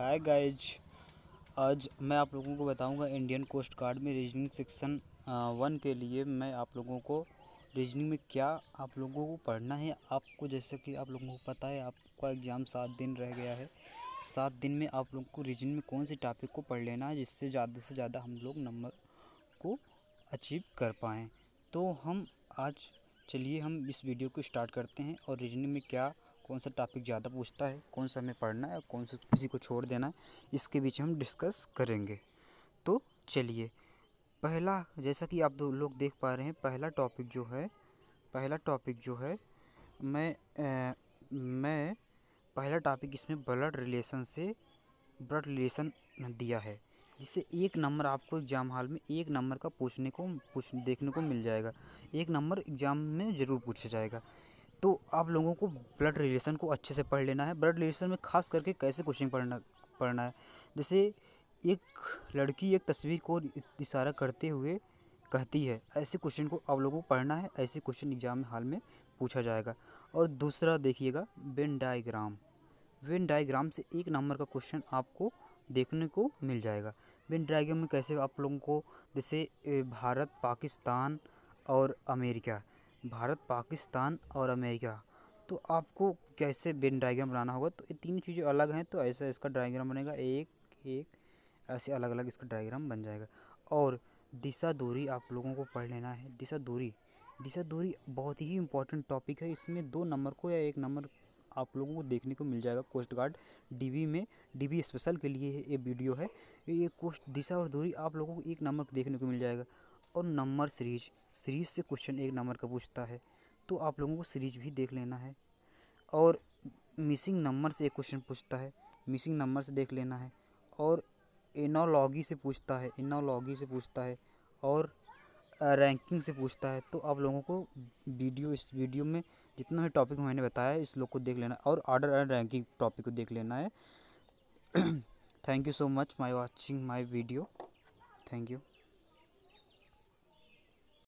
hi guys आज मैं आप लोगों को बताऊंगा इंडियन कोस्ट गार्ड में रीजनिंग सेक्शन वन के लिए मैं आप लोगों को रीजनिंग में क्या आप लोगों को पढ़ना है आपको जैसे कि आप लोगों को पता है आपका एग्ज़ाम सात दिन रह गया है सात दिन में आप लोगों को रीजनिंग में कौन से टॉपिक को पढ़ लेना है जिससे ज़्यादा से ज़्यादा हम लोग नंबर को अचीव कर पाएँ तो हम आज चलिए हम इस वीडियो को स्टार्ट करते हैं और रीजनिंग में क्या कौन सा टॉपिक ज़्यादा पूछता है कौन सा हमें पढ़ना है और कौन सा किसी को छोड़ देना है इसके बीच हम डिस्कस करेंगे तो चलिए पहला जैसा कि आप दो लोग देख पा रहे हैं पहला टॉपिक जो है पहला टॉपिक जो है मैं आ, मैं पहला टॉपिक इसमें ब्लड रिलेशन से ब्लड रिलेशन दिया है जिससे एक नंबर आपको एग्ज़ाम हॉल में एक नंबर का पूछने को पूछ देखने को मिल जाएगा एक नंबर एग्ज़ाम में ज़रूर पूछा जाएगा तो आप लोगों को ब्लड रिलेशन को अच्छे से पढ़ लेना है ब्लड रिलेशन में खास करके कैसे क्वेश्चन पढ़ना पढ़ना है जैसे एक लड़की एक तस्वीर को इशारा करते हुए कहती है ऐसे क्वेश्चन को आप लोगों को पढ़ना है ऐसे क्वेश्चन एग्जाम में हाल में पूछा जाएगा और दूसरा देखिएगा वेन डायग्राम वेन डायग्राम से एक नंबर का क्वेश्चन आपको देखने को मिल जाएगा वेन डायग्राम में कैसे आप लोगों को जैसे भारत पाकिस्तान और अमेरिका भारत पाकिस्तान और अमेरिका तो आपको कैसे बेन डाइग्राम बनाना होगा तो ये तीनों चीज़ें अलग हैं तो ऐसा इसका डाइग्राम बनेगा एक एक ऐसे अलग अलग इसका डाइग्राम बन जाएगा और दिशा दूरी आप लोगों को पढ़ लेना है दिशा दूरी दिशा दूरी बहुत ही इंपॉर्टेंट टॉपिक है इसमें दो नंबर को या एक नंबर आप लोगों को देखने को मिल जाएगा कोस्ट गार्ड डी में डी स्पेशल के लिए ये वीडियो है ये कोस्ट दिशा और दूरी आप लोगों को एक नंबर देखने को मिल जाएगा और नंबर सीरीज सीरीज से क्वेश्चन एक नंबर का पूछता है तो आप लोगों को सीरीज भी देख लेना है और मिसिंग नंबर से एक क्वेश्चन पूछता है मिसिंग नंबर से देख लेना है और एनोलॉगी से पूछता है एनोलॉगी से पूछता है और रैंकिंग से पूछता है तो आप लोगों को वीडियो इस वीडियो में जितना भी टॉपिक मैंने बताया है इस लोग को देख लेना और ऑर्डर एंड रैंकिंग टॉपिक को देख लेना है thank you so much my watching my video thank you